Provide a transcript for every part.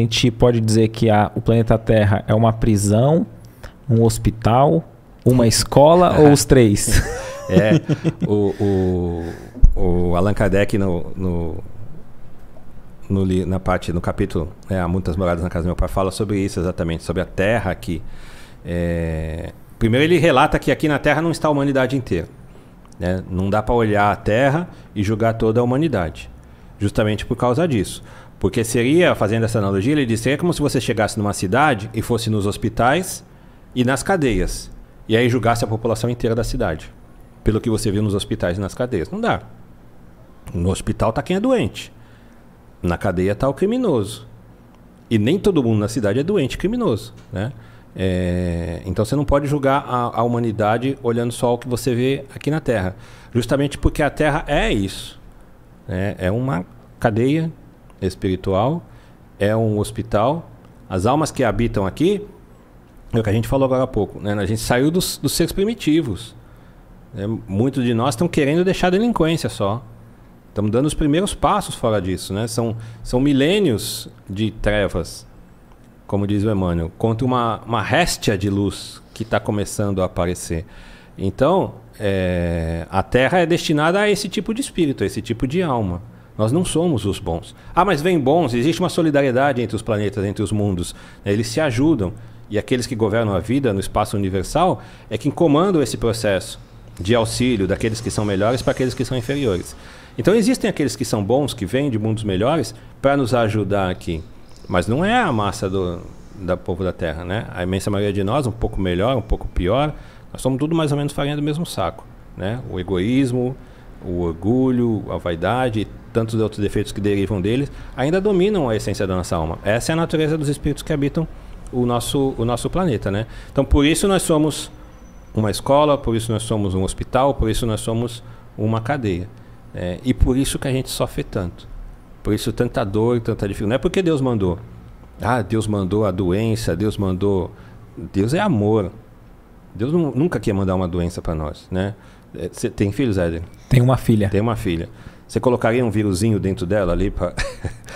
A gente pode dizer que a, o planeta Terra é uma prisão, um hospital, uma escola é. ou os três? É, o, o, o Allan Kardec no, no, no, na parte, no capítulo né, Há Muitas Moradas na Casa do Meu Pai fala sobre isso exatamente, sobre a Terra aqui. É, primeiro ele relata que aqui na Terra não está a humanidade inteira. Né? Não dá para olhar a Terra e julgar toda a humanidade justamente por causa disso. Porque seria, fazendo essa analogia, ele disse: seria como se você chegasse numa cidade e fosse nos hospitais e nas cadeias. E aí julgasse a população inteira da cidade. Pelo que você viu nos hospitais e nas cadeias. Não dá. No hospital tá quem é doente. Na cadeia tá o criminoso. E nem todo mundo na cidade é doente, criminoso. Né? É... Então você não pode julgar a, a humanidade olhando só o que você vê aqui na Terra. Justamente porque a Terra é isso. Né? É uma cadeia espiritual, é um hospital. As almas que habitam aqui, é o que a gente falou agora há pouco, né? a gente saiu dos, dos seres primitivos. Né? Muitos de nós estão querendo deixar a delinquência só. Estamos dando os primeiros passos fora disso. Né? São, são milênios de trevas, como diz o Emmanuel, contra uma, uma réstia de luz que está começando a aparecer. Então, é, a Terra é destinada a esse tipo de espírito, a esse tipo de alma. Nós não somos os bons. Ah, mas vem bons, existe uma solidariedade entre os planetas, entre os mundos. Né? Eles se ajudam. E aqueles que governam a vida no espaço universal é quem comandam esse processo de auxílio daqueles que são melhores para aqueles que são inferiores. Então existem aqueles que são bons, que vêm de mundos melhores, para nos ajudar aqui. Mas não é a massa do da povo da Terra, né? A imensa maioria de nós, um pouco melhor, um pouco pior, nós somos tudo mais ou menos farinha do mesmo saco, né? O egoísmo, o orgulho, a vaidade e tantos outros defeitos que derivam deles ainda dominam a essência da nossa alma. Essa é a natureza dos espíritos que habitam o nosso, o nosso planeta, né? Então, por isso nós somos uma escola, por isso nós somos um hospital, por isso nós somos uma cadeia. É, e por isso que a gente sofre tanto. Por isso tanta dor, tanta dificuldade. Não é porque Deus mandou. Ah, Deus mandou a doença, Deus mandou. Deus é amor. Deus nunca quer mandar uma doença para nós, né? Você é, tem filhos, Éder? Tenho uma filha. Tem uma filha. Você colocaria um vírusinho dentro dela ali para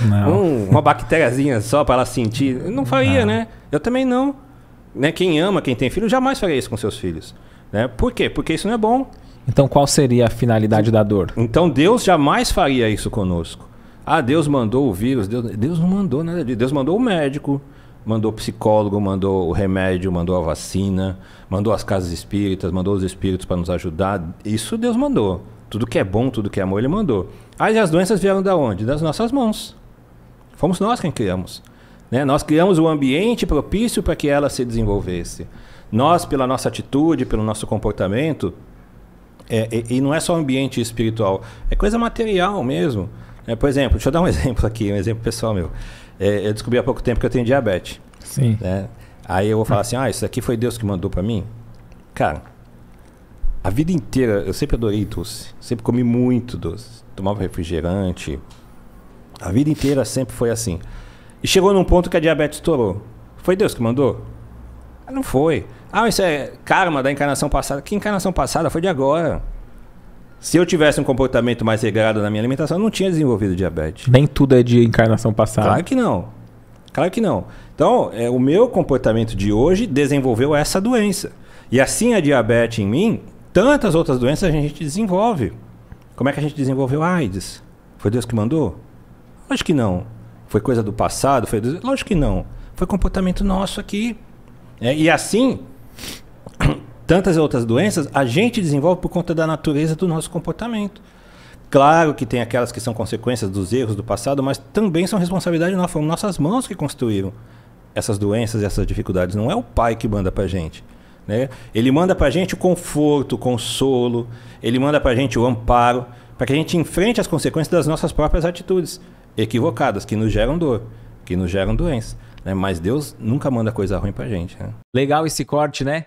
um, uma bactériazinha só para ela sentir? Não faria, não. né? Eu também não. Né? Quem ama, quem tem filho, jamais faria isso com seus filhos. Né? Por quê? Porque isso não é bom. Então qual seria a finalidade da dor? Então Deus jamais faria isso conosco. Ah, Deus mandou o vírus. Deus, Deus não mandou nada disso. Deus mandou o médico mandou psicólogo, mandou o remédio, mandou a vacina, mandou as casas espíritas, mandou os espíritos para nos ajudar. Isso Deus mandou. Tudo que é bom, tudo que é amor, ele mandou. Aí as doenças vieram da onde? Das nossas mãos. Fomos nós quem criamos. Né? Nós criamos o um ambiente propício para que ela se desenvolvesse. Nós, pela nossa atitude, pelo nosso comportamento, é, e, é, e, não é só ambiente espiritual, é coisa material mesmo. É, por exemplo, deixa eu dar um exemplo aqui, um exemplo pessoal meu. É, eu descobri há pouco tempo que eu tenho diabetes. Sim. Né? Aí eu vou falar assim: ah, isso aqui foi Deus que mandou para mim? Cara, a vida inteira eu sempre adorei doce. Sempre comi muito doce. Tomava refrigerante. A vida inteira sempre foi assim. E chegou num ponto que a diabetes estourou. Foi Deus que mandou? Não foi. Ah, isso é karma da encarnação passada. Que encarnação passada? Foi de agora. Se eu tivesse um comportamento mais regrado na minha alimentação, eu não tinha desenvolvido diabetes. Nem tudo é de encarnação passada. Claro que não. Claro que não. Então, é, o meu comportamento de hoje desenvolveu essa doença. E assim a diabetes em mim, tantas outras doenças a gente desenvolve. Como é que a gente desenvolveu AIDS? Foi Deus que mandou? Lógico que não. Foi coisa do passado? Foi Deus? Lógico que não. Foi comportamento nosso aqui. É, e assim, tantas outras doenças, a gente desenvolve por conta da natureza do nosso comportamento. Claro que tem aquelas que são consequências dos erros do passado, mas também são responsabilidade nossa. Foram nossas mãos que construíram essas doenças e essas dificuldades. Não é o pai que manda pra gente. Né? Ele manda pra gente o conforto, o consolo, ele manda pra gente o amparo, para que a gente enfrente as consequências das nossas próprias atitudes equivocadas, que nos geram dor, que nos geram doença. Né? Mas Deus nunca manda coisa ruim pra gente. Né? Legal esse corte, né?